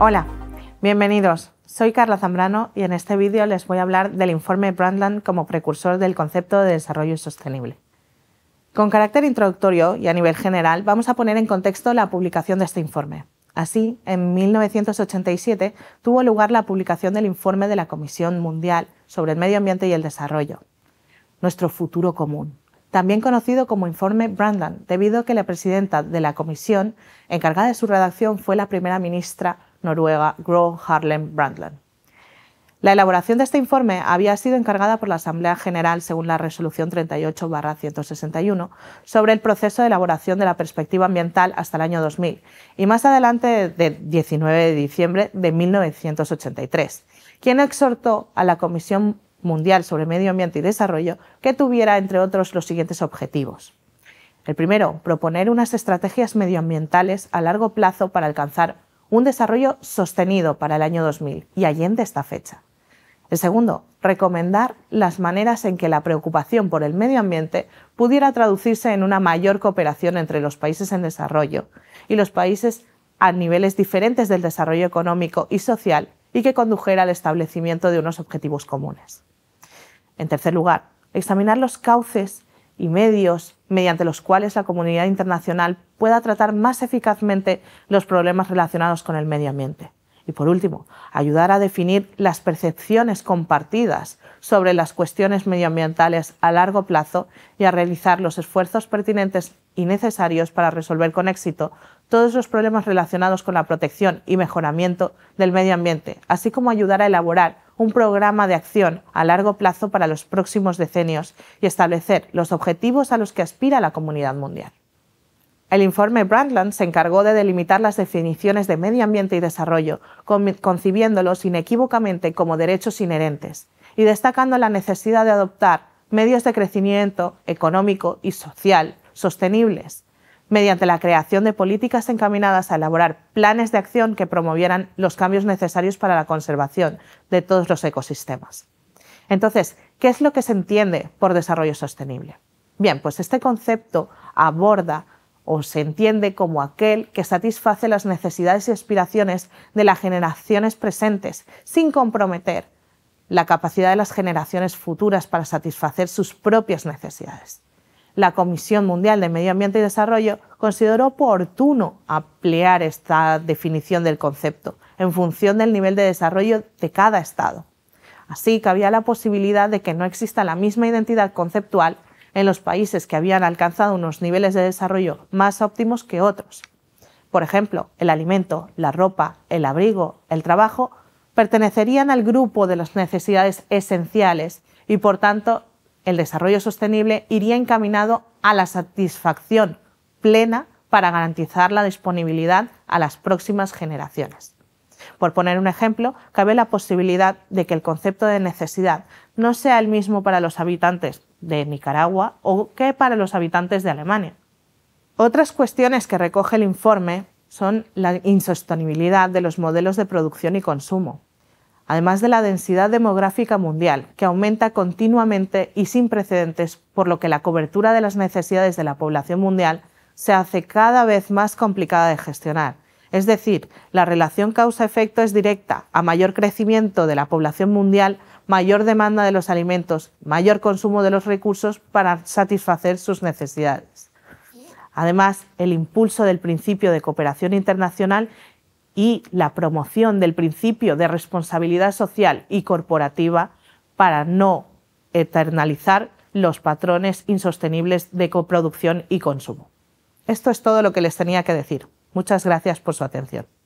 Hola, bienvenidos. Soy Carla Zambrano y en este vídeo les voy a hablar del informe Brundtland como precursor del concepto de desarrollo sostenible. Con carácter introductorio y a nivel general, vamos a poner en contexto la publicación de este informe. Así, en 1987 tuvo lugar la publicación del informe de la Comisión Mundial sobre el Medio Ambiente y el Desarrollo, Nuestro Futuro Común, también conocido como Informe Brundtland, debido a que la presidenta de la comisión encargada de su redacción fue la primera ministra Noruega, Gro, Harlem, Brundtland. La elaboración de este informe había sido encargada por la Asamblea General según la Resolución 38-161 sobre el proceso de elaboración de la perspectiva ambiental hasta el año 2000 y más adelante del 19 de diciembre de 1983, quien exhortó a la Comisión Mundial sobre Medio Ambiente y Desarrollo que tuviera, entre otros, los siguientes objetivos. El primero, proponer unas estrategias medioambientales a largo plazo para alcanzar un desarrollo sostenido para el año 2000 y allende esta fecha. El segundo, recomendar las maneras en que la preocupación por el medio ambiente pudiera traducirse en una mayor cooperación entre los países en desarrollo y los países a niveles diferentes del desarrollo económico y social y que condujera al establecimiento de unos objetivos comunes. En tercer lugar, examinar los cauces y medios mediante los cuales la comunidad internacional pueda tratar más eficazmente los problemas relacionados con el medio ambiente. Y por último, ayudar a definir las percepciones compartidas sobre las cuestiones medioambientales a largo plazo y a realizar los esfuerzos pertinentes y necesarios para resolver con éxito todos los problemas relacionados con la protección y mejoramiento del medio ambiente, así como ayudar a elaborar un programa de acción a largo plazo para los próximos decenios y establecer los objetivos a los que aspira la comunidad mundial. El informe Brandland se encargó de delimitar las definiciones de medio ambiente y desarrollo, concibiéndolos inequívocamente como derechos inherentes y destacando la necesidad de adoptar medios de crecimiento económico y social sostenibles, mediante la creación de políticas encaminadas a elaborar planes de acción que promovieran los cambios necesarios para la conservación de todos los ecosistemas. Entonces, ¿qué es lo que se entiende por desarrollo sostenible? Bien, pues este concepto aborda o se entiende como aquel que satisface las necesidades y aspiraciones de las generaciones presentes, sin comprometer la capacidad de las generaciones futuras para satisfacer sus propias necesidades la Comisión Mundial de Medio Ambiente y Desarrollo consideró oportuno ampliar esta definición del concepto en función del nivel de desarrollo de cada Estado. Así que había la posibilidad de que no exista la misma identidad conceptual en los países que habían alcanzado unos niveles de desarrollo más óptimos que otros. Por ejemplo, el alimento, la ropa, el abrigo, el trabajo pertenecerían al grupo de las necesidades esenciales y por tanto el desarrollo sostenible iría encaminado a la satisfacción plena para garantizar la disponibilidad a las próximas generaciones. Por poner un ejemplo, cabe la posibilidad de que el concepto de necesidad no sea el mismo para los habitantes de Nicaragua o que para los habitantes de Alemania. Otras cuestiones que recoge el informe son la insostenibilidad de los modelos de producción y consumo, además de la densidad demográfica mundial, que aumenta continuamente y sin precedentes, por lo que la cobertura de las necesidades de la población mundial se hace cada vez más complicada de gestionar. Es decir, la relación causa-efecto es directa. A mayor crecimiento de la población mundial, mayor demanda de los alimentos, mayor consumo de los recursos para satisfacer sus necesidades. Además, el impulso del principio de cooperación internacional y la promoción del principio de responsabilidad social y corporativa para no eternalizar los patrones insostenibles de coproducción y consumo. Esto es todo lo que les tenía que decir. Muchas gracias por su atención.